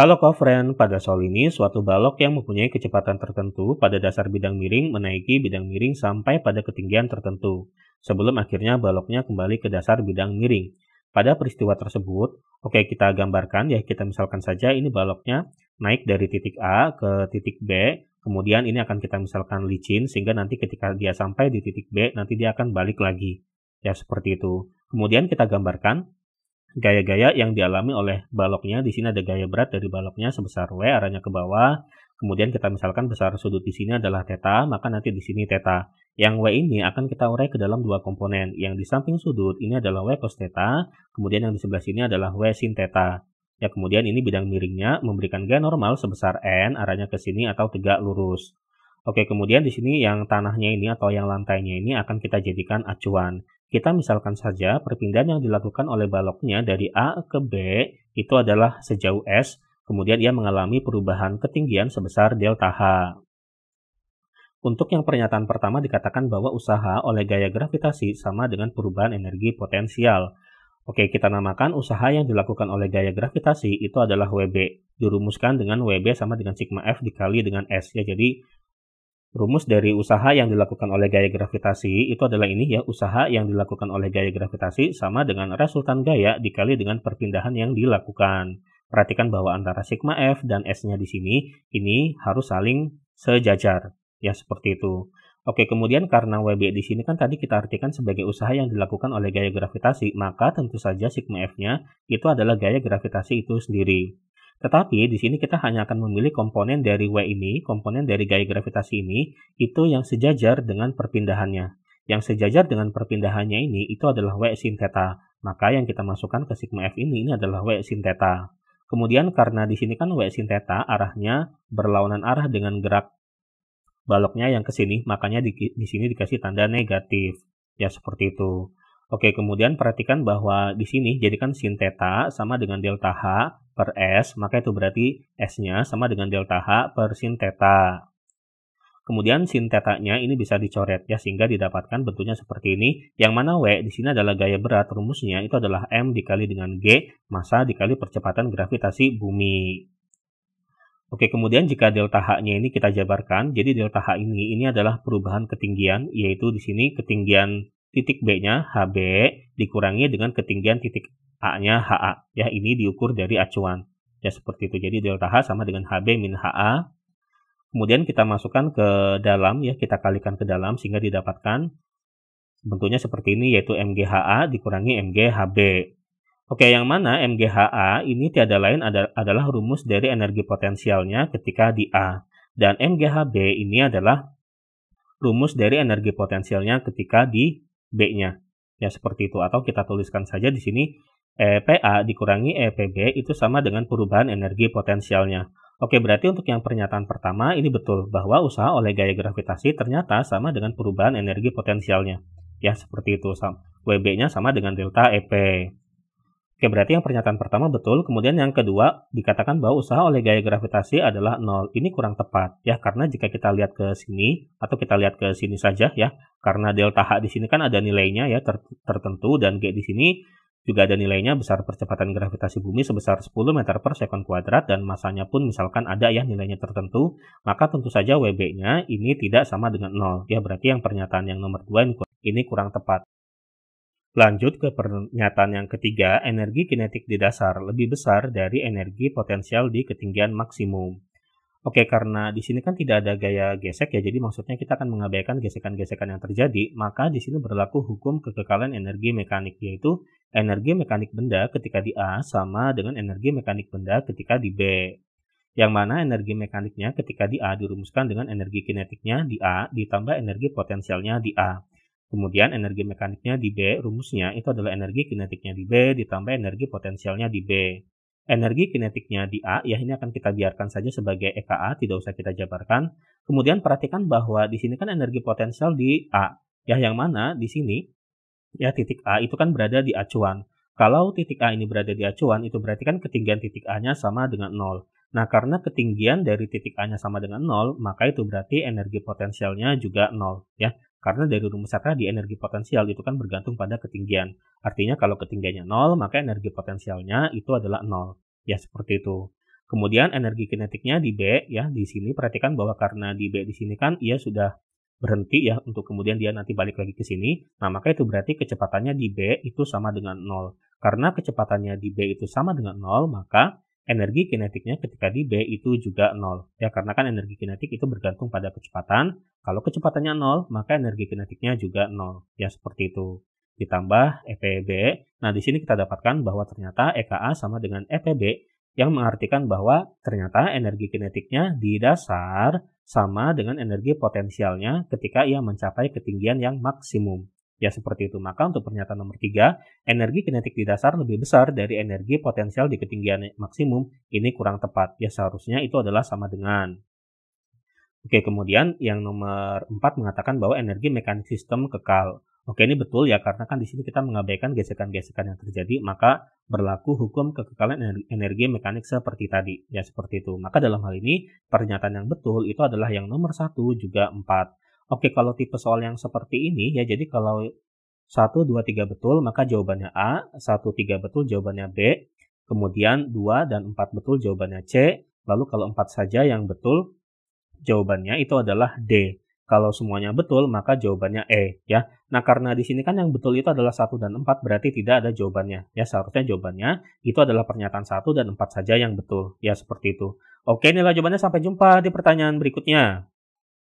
Halo kofren, pada soal ini suatu balok yang mempunyai kecepatan tertentu pada dasar bidang miring menaiki bidang miring sampai pada ketinggian tertentu, sebelum akhirnya baloknya kembali ke dasar bidang miring. Pada peristiwa tersebut, oke kita gambarkan ya kita misalkan saja ini baloknya naik dari titik A ke titik B, kemudian ini akan kita misalkan licin sehingga nanti ketika dia sampai di titik B nanti dia akan balik lagi. Ya seperti itu. Kemudian kita gambarkan gaya-gaya yang dialami oleh baloknya. Di sini ada gaya berat dari baloknya sebesar W arahnya ke bawah. Kemudian kita misalkan besar sudut di sini adalah theta, maka nanti di sini theta. Yang W ini akan kita urai ke dalam dua komponen. Yang di samping sudut ini adalah W cos theta, kemudian yang di sebelah sini adalah W sin theta. Ya, kemudian ini bidang miringnya memberikan gaya normal sebesar N arahnya ke sini atau tegak lurus. Oke, kemudian di sini yang tanahnya ini atau yang lantainya ini akan kita jadikan acuan. Kita misalkan saja perpindahan yang dilakukan oleh baloknya dari A ke B itu adalah sejauh S, kemudian ia mengalami perubahan ketinggian sebesar delta H. Untuk yang pernyataan pertama dikatakan bahwa usaha oleh gaya gravitasi sama dengan perubahan energi potensial. Oke, kita namakan usaha yang dilakukan oleh gaya gravitasi itu adalah WB. Dirumuskan dengan WB sama dengan sigma F dikali dengan S. Ya, jadi Rumus dari usaha yang dilakukan oleh gaya gravitasi itu adalah ini ya, usaha yang dilakukan oleh gaya gravitasi sama dengan resultan gaya dikali dengan perpindahan yang dilakukan. Perhatikan bahwa antara sigma F dan S-nya di sini ini harus saling sejajar. Ya, seperti itu. Oke, kemudian karena WB di sini kan tadi kita artikan sebagai usaha yang dilakukan oleh gaya gravitasi, maka tentu saja sigma F-nya itu adalah gaya gravitasi itu sendiri. Tetapi di sini kita hanya akan memilih komponen dari W ini, komponen dari gaya gravitasi ini, itu yang sejajar dengan perpindahannya. Yang sejajar dengan perpindahannya ini itu adalah W sin theta. Maka yang kita masukkan ke sigma F ini, ini adalah W sin theta. Kemudian karena di sini kan W sin theta arahnya berlawanan arah dengan gerak baloknya yang ke sini, makanya di, di sini dikasih tanda negatif. Ya seperti itu. Oke, kemudian perhatikan bahwa di sini jadikan sin theta sama dengan delta H per S, maka itu berarti S-nya sama dengan delta H per sin theta. Kemudian sin theta-nya ini bisa dicoret ya sehingga didapatkan bentuknya seperti ini. Yang mana W di sini adalah gaya berat rumusnya itu adalah M dikali dengan G masa dikali percepatan gravitasi bumi. Oke, kemudian jika delta H-nya ini kita jabarkan, jadi delta H ini ini adalah perubahan ketinggian, yaitu di sini ketinggian titik B-nya HB dikurangi dengan ketinggian titik A-nya HA. Ya, ini diukur dari acuan. Ya, seperti itu. Jadi delta H sama dengan HB min HA. Kemudian kita masukkan ke dalam, ya, kita kalikan ke dalam sehingga didapatkan bentuknya seperti ini, yaitu MGHA dikurangi MGHB. Oke, yang mana MGHA ini tiada lain adalah rumus dari energi potensialnya ketika di A. Dan MGHB ini adalah rumus dari energi potensialnya ketika di B-nya. Ya seperti itu atau kita tuliskan saja di sini EPA eh, dikurangi EPB eh, itu sama dengan perubahan energi potensialnya. Oke, berarti untuk yang pernyataan pertama ini betul bahwa usaha oleh gaya gravitasi ternyata sama dengan perubahan energi potensialnya. Ya, seperti itu. WB-nya sama dengan delta EP. Oke, berarti yang pernyataan pertama betul. Kemudian yang kedua, dikatakan bahwa usaha oleh gaya gravitasi adalah nol. Ini kurang tepat, ya, karena jika kita lihat ke sini, atau kita lihat ke sini saja, ya, karena delta H di sini kan ada nilainya, ya, ter tertentu, dan G di sini juga ada nilainya besar percepatan gravitasi bumi sebesar 10 meter per second kuadrat dan masanya pun misalkan ada ya nilainya tertentu, maka tentu saja WB-nya ini tidak sama dengan nol. Ya berarti yang pernyataan yang nomor dua ini kurang tepat. Lanjut ke pernyataan yang ketiga, energi kinetik di dasar lebih besar dari energi potensial di ketinggian maksimum. Oke, karena di sini kan tidak ada gaya gesek ya, jadi maksudnya kita akan mengabaikan gesekan-gesekan yang terjadi, maka di sini berlaku hukum kekekalan energi mekanik, yaitu energi mekanik benda ketika di A sama dengan energi mekanik benda ketika di B. Yang mana energi mekaniknya ketika di A dirumuskan dengan energi kinetiknya di A ditambah energi potensialnya di A. Kemudian energi mekaniknya di B, rumusnya itu adalah energi kinetiknya di B ditambah energi potensialnya di B. Energi kinetiknya di A, ya ini akan kita biarkan saja sebagai EKA, tidak usah kita jabarkan. Kemudian perhatikan bahwa di sini kan energi potensial di A, ya yang mana di sini ya titik A itu kan berada di acuan. Kalau titik A ini berada di acuan, itu berarti kan ketinggian titik A-nya sama dengan 0. Nah, karena ketinggian dari titik A-nya sama dengan 0, maka itu berarti energi potensialnya juga 0. Ya. Karena dari rumus satra di energi potensial itu kan bergantung pada ketinggian. Artinya kalau ketinggiannya nol, maka energi potensialnya itu adalah nol. Ya, seperti itu. Kemudian energi kinetiknya di B ya di sini perhatikan bahwa karena di B di sini kan ia sudah berhenti ya untuk kemudian dia nanti balik lagi ke sini. Nah, maka itu berarti kecepatannya di B itu sama dengan nol. Karena kecepatannya di B itu sama dengan nol, maka energi kinetiknya ketika di B itu juga nol ya karena kan energi kinetik itu bergantung pada kecepatan kalau kecepatannya nol maka energi kinetiknya juga nol ya seperti itu ditambah EPB nah di sini kita dapatkan bahwa ternyata EKA sama dengan EPB yang mengartikan bahwa ternyata energi kinetiknya di dasar sama dengan energi potensialnya ketika ia mencapai ketinggian yang maksimum Ya seperti itu, maka untuk pernyataan nomor 3, energi kinetik di dasar lebih besar dari energi potensial di ketinggian maksimum, ini kurang tepat. Ya seharusnya itu adalah sama dengan. Oke, kemudian yang nomor 4 mengatakan bahwa energi mekanik sistem kekal. Oke, ini betul ya karena kan di sini kita mengabaikan gesekan-gesekan yang terjadi, maka berlaku hukum kekekalan energi mekanik seperti tadi. Ya, seperti itu. Maka dalam hal ini pernyataan yang betul itu adalah yang nomor 1 juga 4. Oke, kalau tipe soal yang seperti ini ya, jadi kalau 1, 2, 3 betul, maka jawabannya A, 1, 3 betul, jawabannya B, kemudian 2 dan 4 betul, jawabannya C, lalu kalau 4 saja yang betul, jawabannya itu adalah D. Kalau semuanya betul, maka jawabannya E. ya. Nah, karena di sini kan yang betul itu adalah 1 dan 4, berarti tidak ada jawabannya. Ya, seharusnya jawabannya itu adalah pernyataan 1 dan 4 saja yang betul. Ya, seperti itu. Oke, inilah jawabannya. Sampai jumpa di pertanyaan berikutnya.